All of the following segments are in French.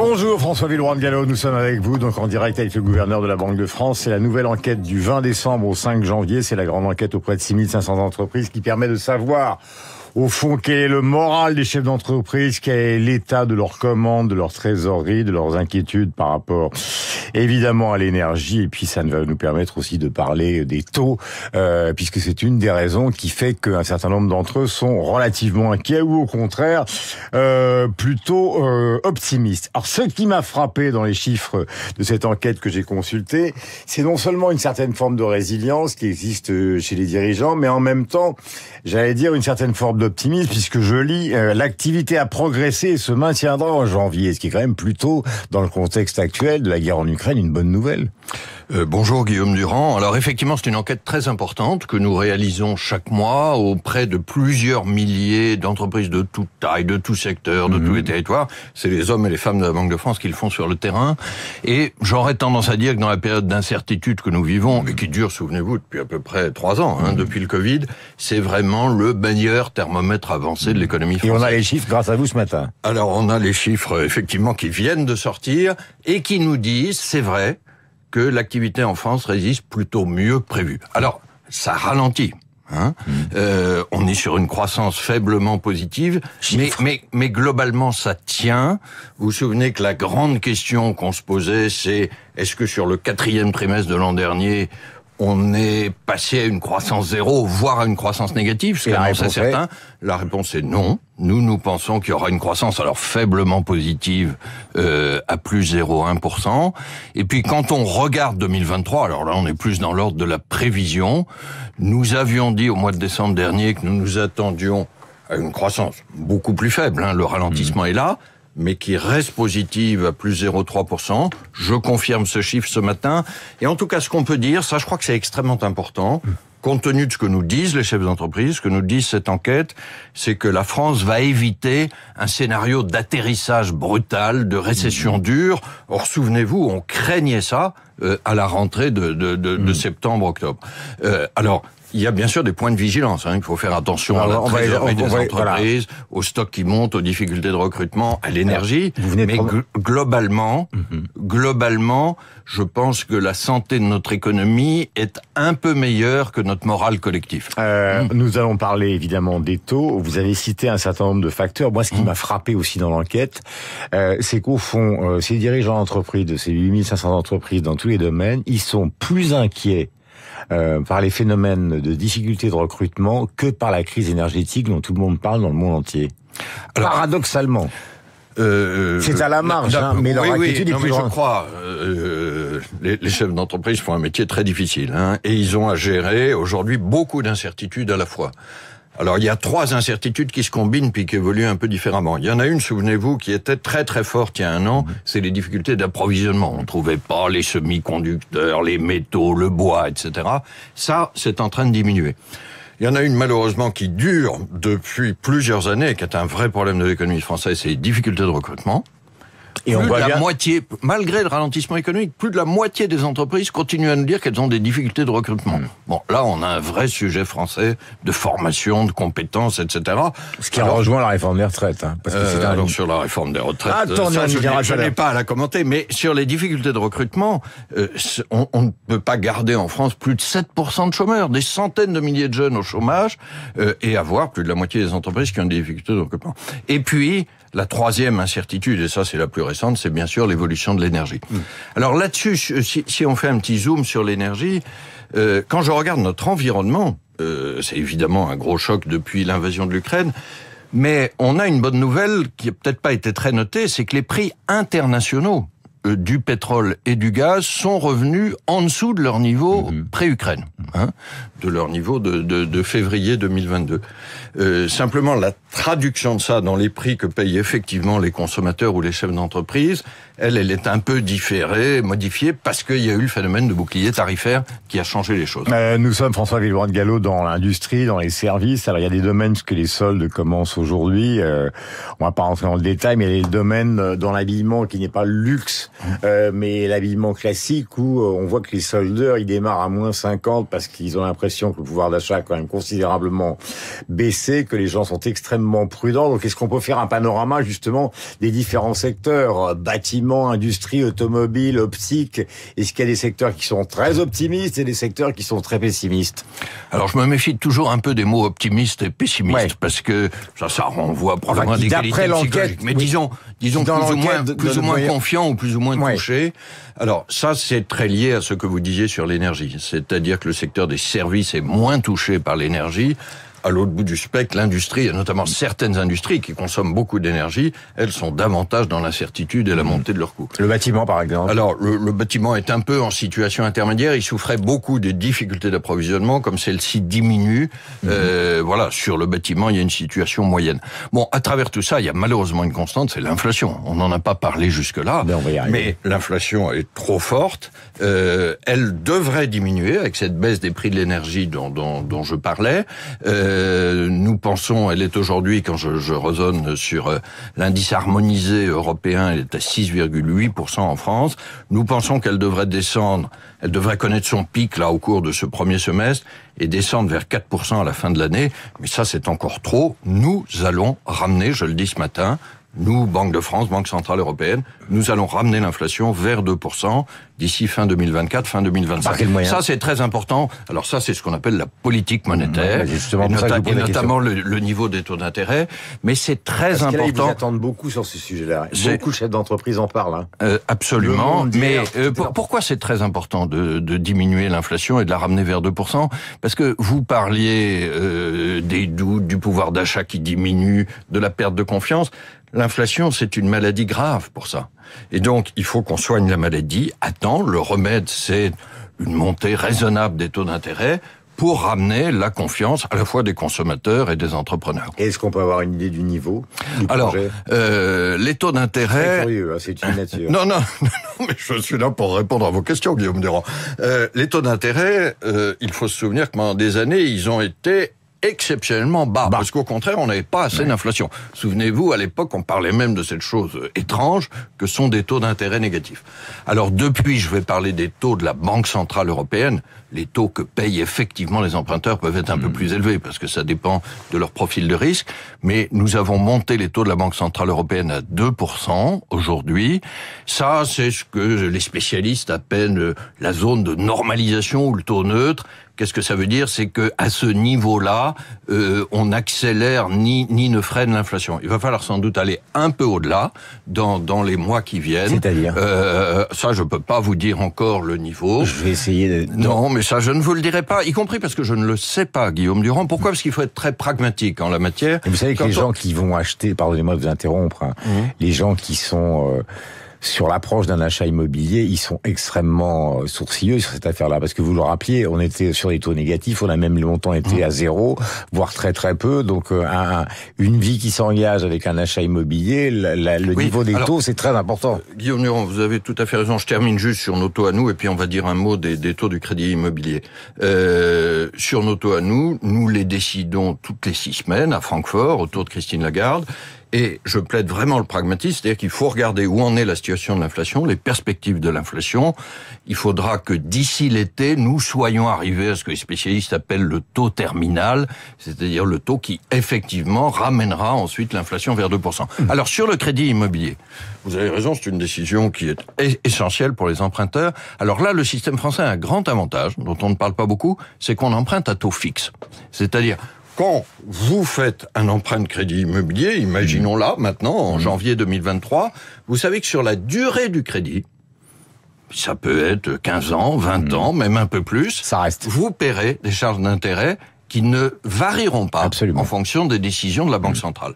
Bonjour François Villeroy de Gallo, nous sommes avec vous donc en direct avec le gouverneur de la Banque de France. C'est la nouvelle enquête du 20 décembre au 5 janvier, c'est la grande enquête auprès de 6500 entreprises qui permet de savoir au fond, quel est le moral des chefs d'entreprise, quel est l'état de leurs commandes, de leurs trésoreries, de leurs inquiétudes par rapport évidemment à l'énergie, et puis ça va nous permettre aussi de parler des taux, euh, puisque c'est une des raisons qui fait qu'un certain nombre d'entre eux sont relativement inquiets ou au contraire euh, plutôt euh, optimistes. Alors ce qui m'a frappé dans les chiffres de cette enquête que j'ai consultée, c'est non seulement une certaine forme de résilience qui existe euh, chez les dirigeants, mais en même temps, j'allais dire une certaine forme de optimiste, puisque je lis euh, l'activité a progressé et se maintiendra en janvier, ce qui est quand même plutôt dans le contexte actuel de la guerre en Ukraine une bonne nouvelle. Euh, bonjour Guillaume Durand. Alors effectivement, c'est une enquête très importante que nous réalisons chaque mois auprès de plusieurs milliers d'entreprises de toute taille, de tout secteur, de mhm. tous les territoires. C'est les hommes et les femmes de la Banque de France qui le font sur le terrain. Et j'aurais tendance à dire que dans la période d'incertitude que nous vivons et qui dure, souvenez-vous, depuis à peu près trois ans, hein, mhm. depuis le Covid, c'est vraiment le meilleur thermomètre avancé de hmm. l'économie Et on a les chiffres grâce à vous ce matin. Alors on a les chiffres effectivement qui viennent de sortir et qui nous disent, c'est vrai, que l'activité en France résiste plutôt mieux que prévu. Alors ça ralentit. Hein. Hmm. Euh, on est sur une croissance faiblement positive, mais, mais, mais, globalement ça tient. Vous vous souvenez que la grande question qu'on se posait, c'est est-ce que sur le quatrième trimestre de l'an dernier, on est passé à une croissance zéro, voire à une croissance négative, ce à certains. La réponse est non. Nous, nous pensons qu'il y aura une croissance, alors faiblement positive, euh, à plus 0,1%. Et puis quand on regarde 2023, alors là, on est plus dans l'ordre de la prévision. Nous avions dit au mois de décembre dernier que nous nous attendions à une croissance beaucoup plus faible. Hein. le ralentissement mmh. est là mais qui reste positive à plus 0,3%. Je confirme ce chiffre ce matin. Et en tout cas, ce qu'on peut dire, ça je crois que c'est extrêmement important, compte tenu de ce que nous disent les chefs d'entreprise, ce que nous dit cette enquête, c'est que la France va éviter un scénario d'atterrissage brutal, de récession mmh. dure. Or, souvenez-vous, on craignait ça euh, à la rentrée de, de, de, de mmh. septembre-octobre. Euh, alors, il y a bien sûr des points de vigilance. Hein. Il faut faire attention à la trésorerie des entreprises, aux stocks qui montent, aux difficultés de recrutement, à l'énergie. Mais globalement, mhm. globalement, je pense que la santé de notre économie est un peu meilleure que notre morale collectif. Euh, hmm. Nous allons parler évidemment des taux. Vous avez cité un certain nombre de facteurs. Moi, ce qui hmm. m'a frappé aussi dans l'enquête, euh, c'est qu'au fond, euh, ces dirigeants d'entreprise, de ces 8500 entreprises dans tous les domaines, ils sont plus inquiets euh, par les phénomènes de difficultés de recrutement que par la crise énergétique dont tout le monde parle dans le monde entier. Paradoxalement. Euh, euh, c'est à la marge, hein, mais leur Je crois, les, chefs d'entreprise font un métier très difficile, hein, et ils ont à gérer aujourd'hui beaucoup d'incertitudes à la fois. Alors il y a trois incertitudes qui se combinent puis qui évoluent un peu différemment. Il y en a une, souvenez-vous, qui était très très forte il y a un an, c'est les difficultés d'approvisionnement. On ne trouvait pas les semi-conducteurs, les métaux, le bois, etc. Ça, c'est en train de diminuer. Il y en a une malheureusement qui dure depuis plusieurs années, qui est un vrai problème de l'économie française, c'est les difficultés de recrutement. Et plus on de la moitié, malgré le ralentissement économique, plus de la moitié des entreprises continuent à nous dire qu'elles ont des difficultés de recrutement. Bon, là, on a un vrai sujet français de formation, de compétences, etc. Ce qui rejoint la réforme des retraites. Hein, parce que euh, un... alors sur la réforme des retraites, Attends, euh, je, n'ai pas à la commenter, mais sur les difficultés de recrutement, euh, on, ne peut pas garder en France plus de 7% de chômeurs, des centaines de milliers de jeunes au chômage, et avoir plus de la moitié des entreprises qui ont des difficultés de recrutement. Et puis, la troisième incertitude, et ça c'est la plus récente, c'est bien sûr l'évolution de l'énergie. Alors là-dessus, si, on fait un petit zoom sur l'énergie, euh, quand je regarde notre environnement, euh, c'est évidemment un gros choc depuis l'invasion de l'Ukraine, mais on a une bonne nouvelle qui n'a peut-être pas été très notée, c'est que les prix internationaux euh, du pétrole et du gaz sont revenus en dessous de leur niveau mhm. pré-Ukraine, hein, de leur niveau de, de février 2022. simplement, la traduction de ça dans les prix que payent effectivement les consommateurs ou les chefs d'entreprise, elle, elle est un peu différée, modifiée, parce qu'il y a eu le phénomène de bouclier tarifaire qui a changé les choses. Euh, nous sommes, François Villeroy de Gallo, dans l'industrie, dans les services. Alors, il y a des domaines, que les soldes commencent aujourd'hui. On euh, on va pas rentrer dans le détail, mais il y a des domaines euh, dans l'habillement qui n'est pas le luxe, mais l'habillement classique, où on voit que les soldeurs, ils démarrent à moins 50 parce qu'ils ont l'impression que le pouvoir d'achat a quand même considérablement baissé, que les gens sont extrêmement prudents, prudent. Donc, est-ce qu'on peut faire un panorama justement des différents secteurs euh, bâtiments, industrie, automobile, optique Est-ce qu'il y a des secteurs qui sont très optimistes et des secteurs qui sont très pessimistes Alors, je me méfie toujours un peu des mots optimistes et pessimistes parce que ça, ça renvoie probablement des qualités psychologiques. Mais disons, disons plus ou moins, plus ou moins confiant ou plus ou moins touchés, touché. Alors, ça, c'est très lié à ce que vous disiez sur l'énergie, c'est-à-dire que le secteur des services est moins touché par l'énergie à l'autre bout du spectre, l'industrie, notamment certaines industries qui consomment beaucoup d'énergie, elles sont davantage dans l'incertitude et la montée de leurs coûts. Le bâtiment, par exemple. Alors, le, bâtiment est un peu en situation intermédiaire. Il souffrait beaucoup des difficultés d'approvisionnement, comme celle-ci diminue. Mhm. Euh, voilà, sur le bâtiment, il y a une situation moyenne. Bon, à travers tout ça, il y a malheureusement une constante, c'est l'inflation. On n'en a pas parlé jusque-là, ben, mais l'inflation est trop forte. Euh, elle devrait diminuer avec cette baisse des prix de l'énergie dont, dont, dont, je parlais. Euh, euh, nous pensons, elle est aujourd'hui, quand je, je raisonne sur euh, l'indice harmonisé européen, elle est à 6,8% en France. Nous pensons qu'elle devrait descendre, elle devrait connaître son pic là au cours de ce premier semestre et descendre vers 4% à la fin de l'année. Mais ça, c'est encore trop. Nous allons ramener, je le dis ce matin, nous, Banque de France, Banque Centrale Européenne, nous allons ramener l'inflation vers 2% d'ici fin 2024, fin 2025. Ça, c'est très important. Alors ça, c'est ce qu'on appelle la politique monétaire, et, notamment le, niveau des taux d'intérêt. Mais c'est très important. ils attendent beaucoup sur ce sujet-là. Beaucoup de chefs d'entreprise en parlent. Hein. Euh, absolument. Mais euh, pourquoi c'est très important de, diminuer l'inflation et de la ramener vers 2% Parce que vous parliez euh, des, doutes, du pouvoir d'achat qui diminue, de la perte de confiance. L'inflation, c'est une maladie grave pour ça. Et donc, il faut qu'on soigne la maladie à Le remède, c'est une montée raisonnable des taux d'intérêt pour ramener la confiance à la fois des consommateurs et des entrepreneurs. Est-ce qu'on peut avoir une idée du niveau Alors, euh, les taux d'intérêt... C'est hein, c'est une nature. non, non, non, mais je suis là pour répondre à vos questions, Guillaume Durand. Euh, les taux d'intérêt, euh, il faut se souvenir que pendant des années, ils ont été exceptionnellement bas, parce qu'au contraire, on n'avait pas assez d'inflation. Souvenez-vous, à l'époque, on parlait même de cette chose euh, étrange que sont des taux d'intérêt négatifs. Alors depuis, je vais parler des taux de la Banque Centrale Européenne les taux que payent effectivement les emprunteurs peuvent être un peu hmm. plus élevés parce que ça dépend de leur profil de risque. Mais nous avons monté les taux de la Banque Centrale Européenne à 2% aujourd'hui. Ça, c'est ce que les spécialistes appellent euh, la zone de normalisation ou le taux neutre. Qu'est-ce que ça veut dire C'est que à ce niveau-là, euh, on accélère ni ni ne freine l'inflation. Il va falloir sans doute aller un peu au-delà dans dans les mois qui viennent. C'est-à-dire euh, Ça, je peux pas vous dire encore le niveau. Je vais essayer de. Non, mais ça, je ne vous le dirai pas, y compris parce que je ne le sais pas, Guillaume Durand. Pourquoi Parce qu'il faut être très pragmatique en la matière. vous savez que les gens qui vont acheter, pardonnez-moi de vous interrompre, hein, mmh. les gens qui sont... Euh, sur l'approche d'un achat immobilier, ils sont extrêmement euh, sourcilleux sur cette affaire-là. Parce que vous le rappeliez, on était sur des taux négatifs, on a même longtemps été mmh. à zéro, voire très très peu. Donc euh, une vie qui s'engage avec un achat immobilier, le niveau des taux, c'est très important. Euh, Guillaume Nuron, vous avez tout à fait raison. Je termine juste sur nos taux à nous, et puis on va dire un mot des, des taux du crédit immobilier. Euh, sur nos taux à nous, nous les décidons toutes les six semaines à Francfort, autour de Christine Lagarde. Et je plaide vraiment le pragmatisme, c'est-à-dire qu'il faut regarder où en est la situation de l'inflation, les perspectives de l'inflation. Il faudra que d'ici l'été, nous soyons arrivés à ce que les spécialistes appellent le taux terminal, c'est-à-dire le taux qui effectivement ramènera ensuite l'inflation vers 2%. Mmh. Alors sur le crédit immobilier, vous avez raison, c'est une décision qui est essentielle pour les emprunteurs. Alors là, le système français a un grand avantage, dont on ne parle pas beaucoup, c'est qu'on emprunte à taux fixe. C'est-à-dire, quand vous faites un emprunt de crédit immobilier, imaginons-la maintenant, en mhm. janvier 2023, vous savez que sur la durée du crédit, ça peut être 15 ans, 20 mhm. ans, même un peu plus, ça reste. vous paierez des charges d'intérêt qui ne varieront pas Absolument. en fonction des décisions de la Banque mhm. centrale.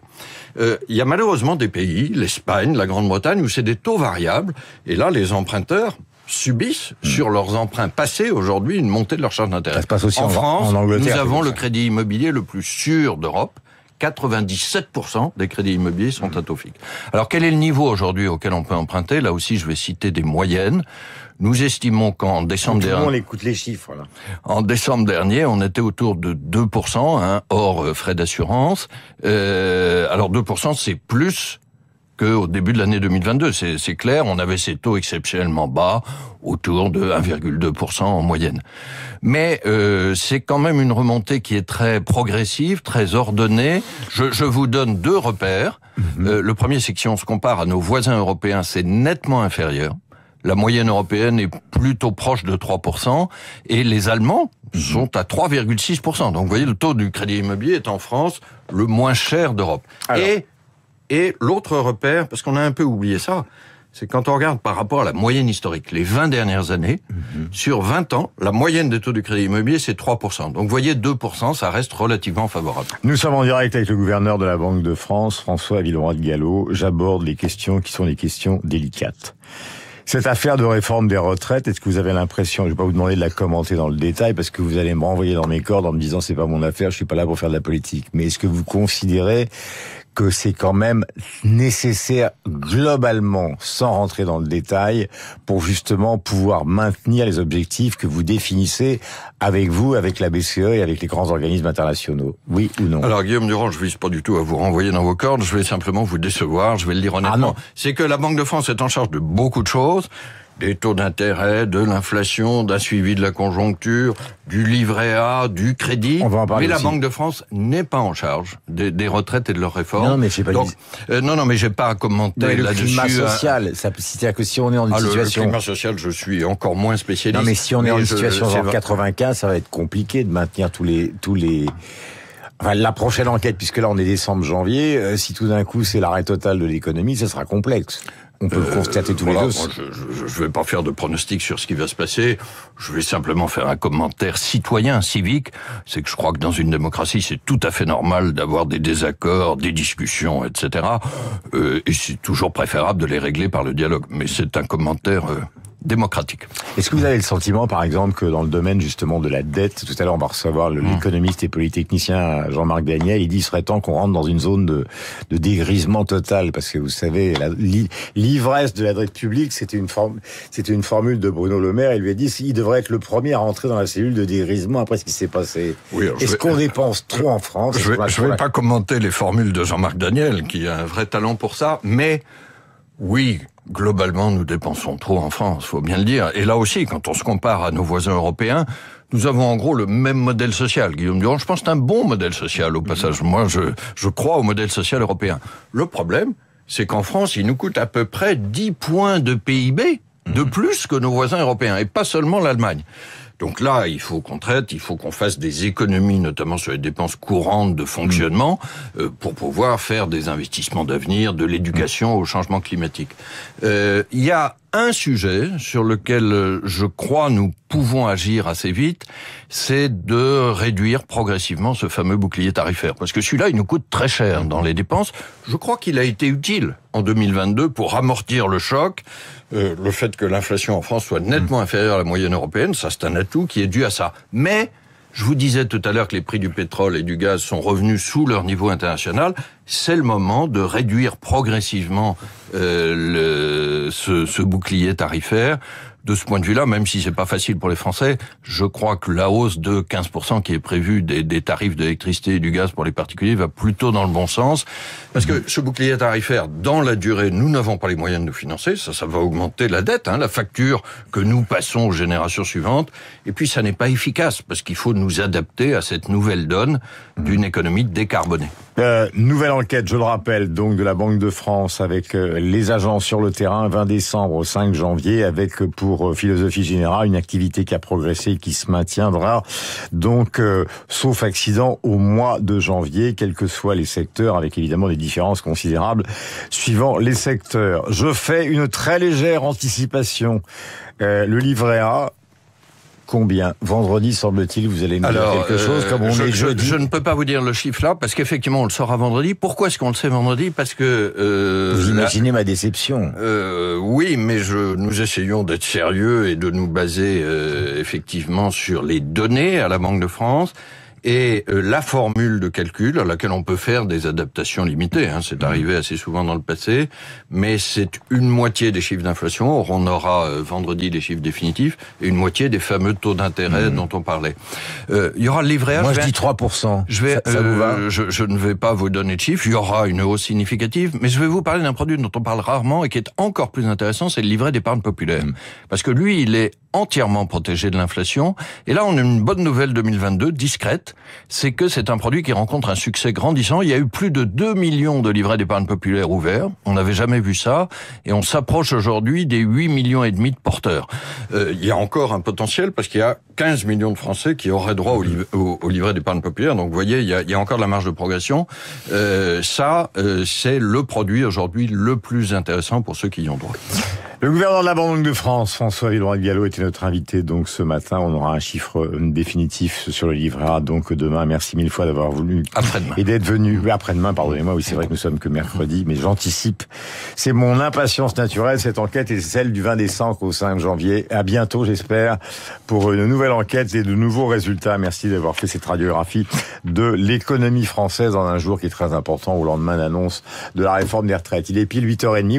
Euh, il y a malheureusement des pays, l'Espagne, la Grande-Bretagne, où c'est des taux variables, et là les emprunteurs, subissent hmm. sur leurs emprunts passés aujourd'hui une montée de leur charge d'intérêt. en, en France, en Angleterre, nous avons le crédit immobilier le plus sûr d'Europe. 97% des crédits immobiliers sont à hmm. Alors quel est le niveau aujourd'hui auquel on peut emprunter Là aussi, je vais citer des moyennes. Nous estimons qu'en décembre dernier, on écoute les chiffres En décembre dernier, on était autour de 2 hein, hors euh, frais d'assurance. Euh, alors 2 c'est plus qu'au début de l'année 2022. C'est clair, on avait ces taux exceptionnellement bas, autour de 1,2% en moyenne. Mais euh, c'est quand même une remontée qui est très progressive, très ordonnée. Je, vous donne deux repères. Mm-hmm. Euh, le premier, c'est que si on se compare à nos voisins européens, c'est nettement inférieur. La moyenne européenne est plutôt proche de 3%, et les Allemands sont à 3,6%. Donc vous voyez, le taux du crédit immobilier est en France le moins cher d'Europe. Et et l'autre repère, parce qu'on a un peu oublié ça, c'est quand on regarde par rapport à la moyenne historique, les 20 dernières années, mhm. sur 20 ans, la moyenne des taux du crédit immobilier, c'est 3%. Donc, vous voyez, 2%, ça reste relativement favorable. Nous sommes en direct avec le gouverneur de la Banque de France, François Villeroy de Gallo. J'aborde les questions qui sont des questions délicates. Cette affaire de réforme des retraites, est-ce que vous avez l'impression, je ne vais pas vous demander de la commenter dans le détail parce que vous allez me renvoyer dans mes cordes en me disant c'est pas mon affaire, je suis pas là pour faire de la politique, mais est-ce que vous considérez que c'est quand même nécessaire globalement, sans rentrer dans le détail, pour justement pouvoir maintenir les objectifs que vous définissez avec vous, avec la BCE et avec les grands organismes internationaux Oui ou non Alors Guillaume Durand, je ne vise pas du tout à vous renvoyer dans vos cordes, je vais simplement vous décevoir, je vais le dire ah honnêtement. Ah c'est que la Banque de France est en charge de beaucoup de choses des taux d'intérêt, de l'inflation, d'un suivi de la conjoncture, du livret A, du crédit. va mais la Banque de France n'est pas en charge des, retraites et de leurs réformes. Non, mais j'ai pas Donc, euh, non, non, mais j'ai pas à commenter là-dessus. Le climat hein. social, ça, c'est-à-dire que si on est en une ah, situation. Le climat social, je suis encore moins spécialiste. Non, mais si on est en une situation genre 95, ça va être compliqué de maintenir tous les tous les. Enfin, la prochaine enquête, puisque là on est décembre-janvier, euh, si tout d'un coup c'est l'arrêt total de l'économie, ça sera complexe. On peut euh, constater tous les deux. je ne vais pas faire de pronostic sur ce qui va se passer. Je vais simplement faire un commentaire citoyen, civique. C'est que je crois que dans une démocratie, c'est tout à fait normal d'avoir des désaccords, des discussions, etc. Euh, et c'est toujours préférable de les régler par le dialogue. Mais c'est un commentaire euh, démocratique. Est-ce que vous avez le sentiment, par exemple, que dans le domaine justement de la dette, tout à l'heure on va recevoir hmm. l'économiste et polytechnicien euh, Jean-Marc Daniel, il dit il serait temps qu'on rentre dans une zone de, dégrisement total, parce que vous savez, l'ivresse de la dette publique, c'était une, formule de Bruno Le Maire, il lui a dit qu'il devrait être le premier à rentrer dans la cellule de dégrisement après ce qui s'est passé. Oui, Est-ce qu'on dépense trop en France Je ne vais pas commenter les formules de Jean-Marc Daniel, qui a un vrai talent pour ça, mais oui, Globalement, nous dépensons trop en France, faut bien le dire. Et là aussi, quand on se compare à nos voisins européens, nous avons en gros le même modèle social. Guillaume Durand, je pense que c'est un bon modèle social au mhm. passage. Moi, je, je crois au modèle social européen. Le problème, c'est qu'en France, il nous coûte à peu près 10 points de PIB de mhm. plus que nos voisins européens, et pas seulement l'Allemagne. Donc là, il faut qu'on traite, il faut qu'on fasse des économies, notamment sur les dépenses courantes de fonctionnement, mmh. euh, pour pouvoir faire des investissements d'avenir, de l'éducation au changement climatique. Euh, il y a un sujet sur lequel euh, je crois nous pouvons agir assez vite, c'est de réduire progressivement ce fameux bouclier tarifaire. Parce que celui-là, il nous coûte très cher dans les dépenses. Je crois qu'il a été utile en 2022 pour amortir le choc. Euh, le fait que l'inflation en France soit nettement mmh. inférieure à la moyenne européenne, ça c'est un atout qui est dû à ça. Mais je vous disais tout à l'heure que les prix du pétrole et du gaz sont revenus sous leur niveau international c'est le moment de réduire progressivement euh, ce, bouclier tarifaire. De ce point de vue-là, même si c'est pas facile pour les Français, je crois que la hausse de 15% qui est prévue des, tarifs d'électricité et du gaz pour les particuliers va plutôt dans le bon sens. Parce que ce bouclier tarifaire, dans la durée, nous n'avons pas les moyens de nous financer. Ça, ça va augmenter la dette, hein, la facture que nous passons aux générations suivantes. Et puis, ça n'est pas efficace parce qu'il faut nous adapter à cette nouvelle donne d'une économie décarbonée. Euh, nouvelle enquête, je le rappelle, donc de la Banque de France avec euh, les agents sur le terrain 20 décembre au 5 janvier avec euh, pour philosophie générale une activité qui a progressé et qui se maintiendra donc sauf accident au mois de janvier, quels que soient les secteurs avec évidemment des différences considérables suivant les secteurs. Je fais une très légère anticipation. le livret A combien Vendredi, semble-t-il, vous allez nous dire quelque euh, chose, comme on je, est jeudi. Je, ne peux pas vous dire le chiffre là, parce qu'effectivement, on le saura vendredi. Pourquoi est-ce qu'on le sait vendredi Parce que... Euh, vous imaginez ma déception. Euh, oui, mais je, nous essayons d'être sérieux et de nous baser euh, effectivement sur les données à la Banque de France et euh, la formule de calcul à laquelle on peut faire des adaptations limitées. Hein, c'est mmh. arrivé assez souvent dans le passé, mais c'est une moitié des chiffres d'inflation. Or, on aura euh, vendredi les chiffres définitifs et une moitié des fameux taux d'intérêt mmh. dont on parlait. Euh, il y aura le livret Moi, je, dis 3%. Je, vais, euh, je, je, ne vais pas vous donner de chiffres. Il y aura une hausse significative, mais je vais vous parler d'un produit dont on parle rarement et qui est encore plus intéressant, c'est le livret d'épargne populaire. Mmh. Parce que lui, il est entièrement protégé de l'inflation. Et là, on a une bonne nouvelle 2022, discrète, c'est que c'est un produit qui rencontre un succès grandissant. Il y a eu plus de 2 millions de livrets d'épargne populaire ouverts. On n'avait jamais vu ça. Et on s'approche aujourd'hui des 8 millions et demi de porteurs. Euh, il y a encore un potentiel parce qu'il y a 15 millions de Français qui auraient droit au, livret d'épargne populaire. Donc, vous voyez, il y a, il y a encore de la marge de progression. Euh, ça, euh, c'est le produit aujourd'hui le plus intéressant pour ceux qui y ont droit. Le gouverneur de la Banque de France, François Villeroy Gallo, était notre invité donc ce matin. On aura un chiffre euh, définitif sur le livret A donc demain. Merci mille fois d'avoir voulu et d'être venu après-demain. Pardonnez-moi, oui c'est vrai que nous sommes que mercredi, mais j'anticipe. C'est mon impatience naturelle. Cette enquête est celle du 20 décembre au 5 janvier. À bientôt, j'espère, pour une nouvelle enquête et de nouveaux résultats. Merci d'avoir fait cette radiographie de l'économie française en un jour qui est très important au lendemain d'annonce de la réforme des retraites. Il est pile 8h30.